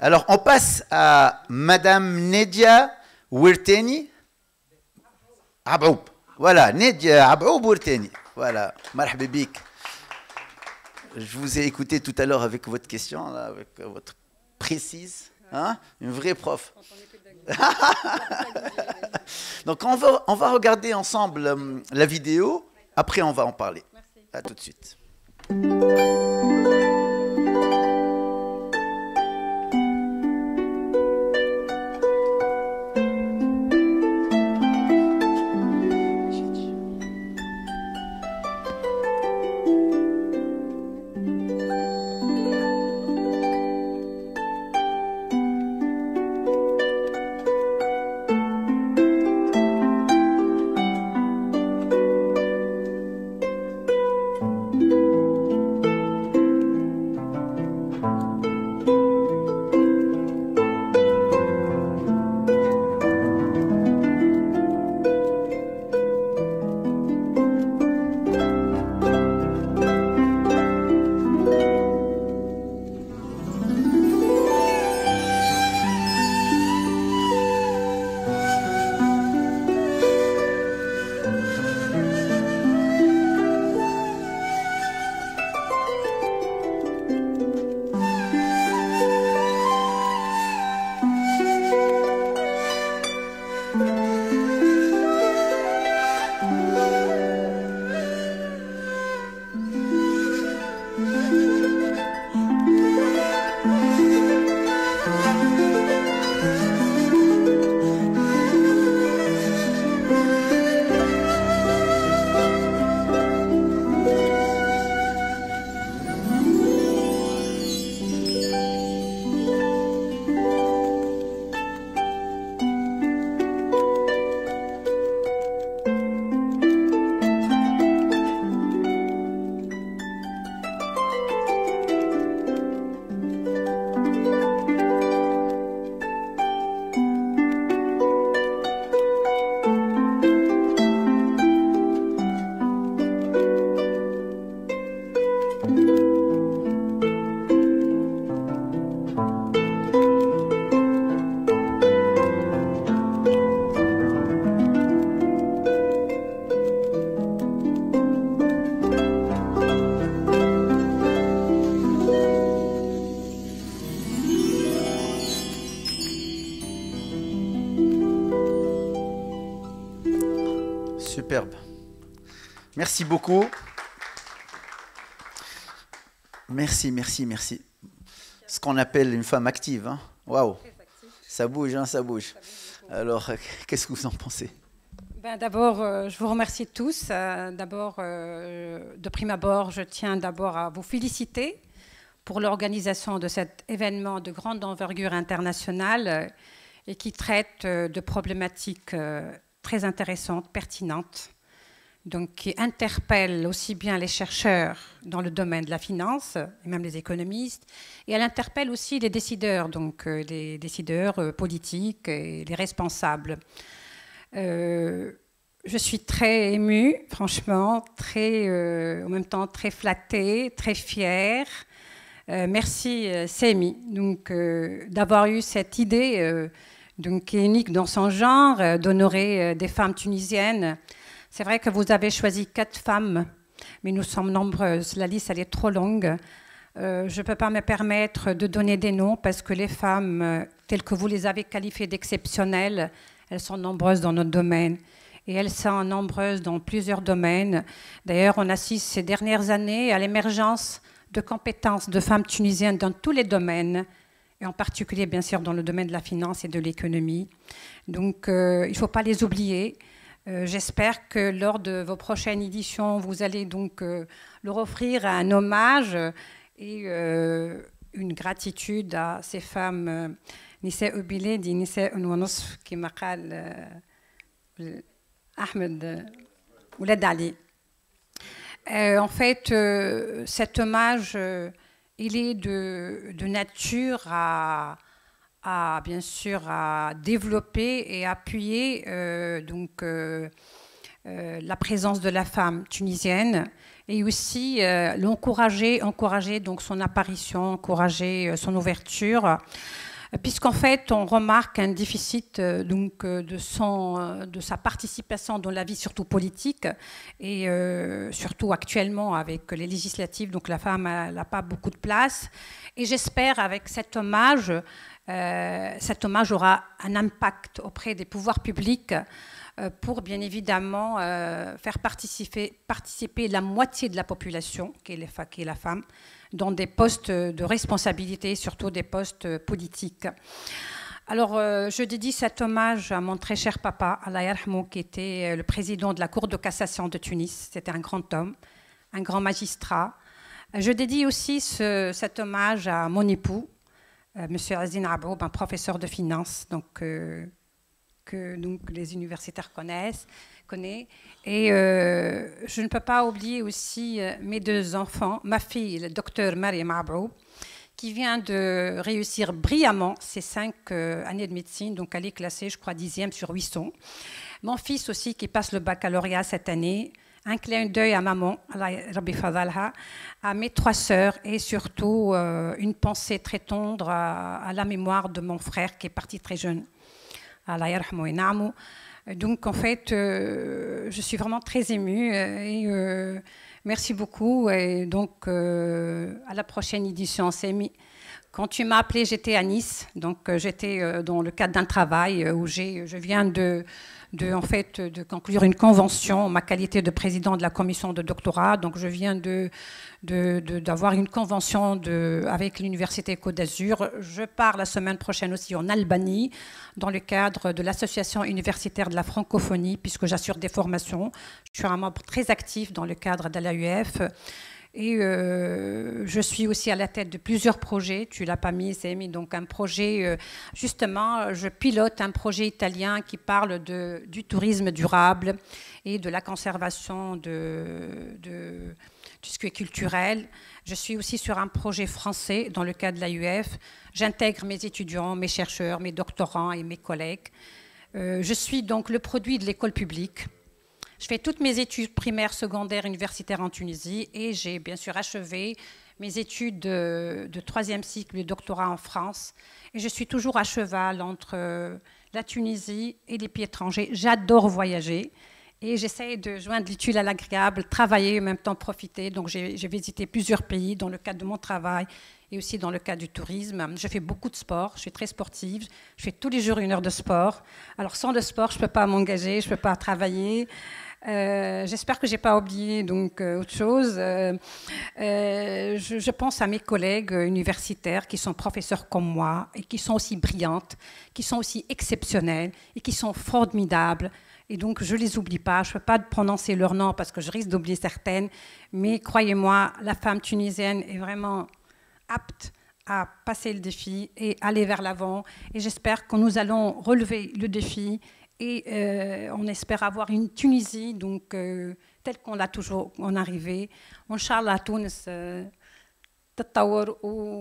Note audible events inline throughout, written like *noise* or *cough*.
Alors, on passe à Madame Nedia Wirteni. Aboub. Voilà, Nedia Aboub Voilà, marhabibik. Je vous ai écouté tout à l'heure avec votre question, avec votre précise. Hein Une vraie prof. *laughs* Donc, on va, on va regarder ensemble euh, la vidéo. Après, on va en parler. Merci. À tout de suite. Merci beaucoup. Merci, merci, merci. Ce qu'on appelle une femme active. Hein. Waouh. Ça bouge, hein, ça bouge. Alors, qu'est-ce que vous en pensez ben, D'abord, euh, je vous remercie tous. Euh, d'abord, euh, de prime abord, je tiens d'abord à vous féliciter pour l'organisation de cet événement de grande envergure internationale et qui traite de problématiques très intéressante, pertinente, donc qui interpelle aussi bien les chercheurs dans le domaine de la finance, et même les économistes, et elle interpelle aussi les décideurs, donc euh, les décideurs euh, politiques et les responsables. Euh, je suis très émue, franchement, très, en même temps très flattée, très fière. merci, Semi, donc d'avoir eu cette idée donc, qui unique dans son genre, euh, d'honorer euh, des femmes tunisiennes. C'est vrai que vous avez choisi quatre femmes, mais nous sommes nombreuses. La liste, elle est trop longue. Euh, je ne peux pas me permettre de donner des noms parce que les femmes, telles que vous les avez qualifiées d'exceptionnelles, elles sont nombreuses dans notre domaine. Et elles sont nombreuses dans plusieurs domaines. D'ailleurs, on assiste ces dernières années à l'émergence de compétences de femmes tunisiennes dans tous les domaines, et en particulier bien sûr dans le domaine de la finance et de l'économie. Donc euh, il ne faut pas les oublier. Euh, j'espère que lors de vos prochaines éditions, vous allez donc euh, leur offrir un hommage et une gratitude à ces femmes. qui بلادي نساء Ahmed Ouled Ali. en fait, cet hommage il est de, nature à, bien sûr, à développer et appuyer euh, donc, euh, euh, la présence de la femme tunisienne et aussi l'encourager, encourager donc son apparition, encourager son ouverture. Euh, puisqu'en fait, on remarque un déficit euh, donc, euh, de, son, de sa participation dans la vie, surtout politique, et surtout actuellement avec les législatives, donc la femme n'a pas beaucoup de place. Et j'espère, avec cet hommage, cet euh, hommage aura un impact auprès des pouvoirs publics euh, pour bien évidemment euh, faire participer, la moitié de la population, qui est, la femme, dans des postes de responsabilité, surtout des postes politiques. Alors, je dédie cet hommage à mon très cher papa, Alain qui était le président de la Cour de cassation de Tunis. C'était un grand homme, un grand magistrat. Je dédie aussi cet hommage à mon époux, euh, Monsieur Azine Aboub, un professeur de finance, donc, euh, que donc, les universitaires connaissent, connaissent. Et euh, je ne peux pas oublier aussi mes deux enfants, ma fille, le docteur Mariam Aboub, qui vient de réussir brillamment ses cinq années de médecine, donc elle est classée, je crois, dixième sur 800. Mon fils aussi, qui passe le baccalauréat cette année, un clin d'œil à maman, à mes trois sœurs et surtout euh, une pensée très tendre à, la mémoire de mon frère qui est parti très jeune. Donc en fait, euh, je suis vraiment très émue et euh, merci beaucoup. Et donc à la prochaine édition, c'est quand tu m'as appelé, j'étais à Nice, donc euh, j'étais euh, dans le cadre d'un travail euh, où je viens de, en fait, de conclure une convention en ma qualité de président de la commission de doctorat. Donc je viens de, d'avoir une convention de, avec l'Université Côte d'Azur. Je pars la semaine prochaine aussi en Albanie dans le cadre de l'Association universitaire de la francophonie puisque j'assure des formations. Je suis un membre très actif dans le cadre de l'AUF. Et euh, je suis aussi à la tête de plusieurs projets. Tu l'as pas mis, c'est mis donc un projet. Euh, justement, je pilote un projet italien qui parle du tourisme durable et de la conservation de, de, ce qui est culturel. Je suis aussi sur un projet français dans le cadre de l'AUF. J'intègre mes étudiants, mes chercheurs, mes doctorants et mes collègues. Euh, je suis donc le produit de l'école publique je fais toutes mes études primaires, secondaires, universitaires en Tunisie et j'ai bien sûr achevé mes études de, troisième cycle de doctorat en France. Et je suis toujours à cheval entre euh, la Tunisie et les pays étrangers. J'adore voyager. Et j'essaye de joindre l'étude à l'agréable, travailler et en même temps profiter. Donc j'ai visité plusieurs pays dans le cadre de mon travail et aussi dans le cadre du tourisme. Je fais beaucoup de sport, je suis très sportive, je fais tous les jours une heure de sport. Alors sans le sport, je ne peux pas m'engager, je ne peux pas travailler. Euh, j'espère que j'ai pas oublié donc euh, autre chose. Euh, je, je, pense à mes collègues universitaires qui sont professeurs comme moi et qui sont aussi brillantes, qui sont aussi exceptionnelles et qui sont formidables. Et donc, je ne les oublie pas. Je ne peux pas prononcer leur nom parce que je risque d'oublier certaines. Mais croyez-moi, la femme tunisienne est vraiment apte à passer le défi et aller vers l'avant. Et j'espère que nous allons relever le défi et euh, on espère avoir une Tunisie donc, euh, telle qu'on l'a toujours en arrivée. à Tunis, euh,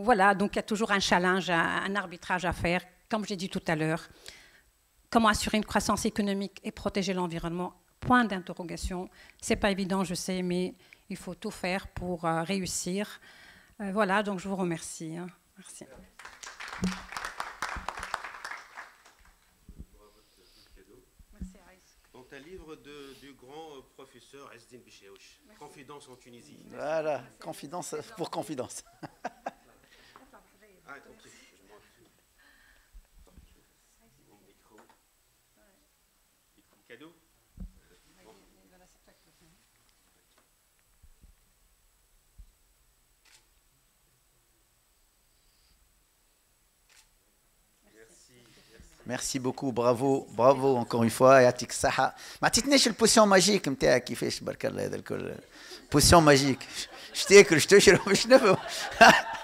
voilà, donc il y a toujours un challenge, un arbitrage à faire, comme j'ai dit tout à l'heure. Comment assurer une croissance économique et protéger l'environnement Point d'interrogation. C'est pas évident, je sais, mais il faut tout faire pour réussir. voilà, donc je vous remercie. Hein. Merci. livre de, du grand euh, professeur Esdin Bichéouch, Confidence en Tunisie. Voilà, confidence euh, pour confidence. *laughs* Merci beaucoup, bravo, bravo encore une fois. Et à Tiksaha. Ma petite le potion magique, à qui fait ce barcal d'alcool. Potion magique. Je t'ai cru, je te jure, je ne veux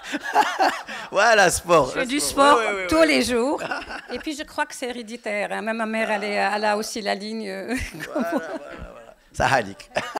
*laughs* Voilà, sport. Je fais du sport tous les jours. Et puis je crois que c'est héréditaire. Hein. Même ma mère, elle, a aussi la ligne. Euh, *laughs* voilà, voilà, voilà. *laughs*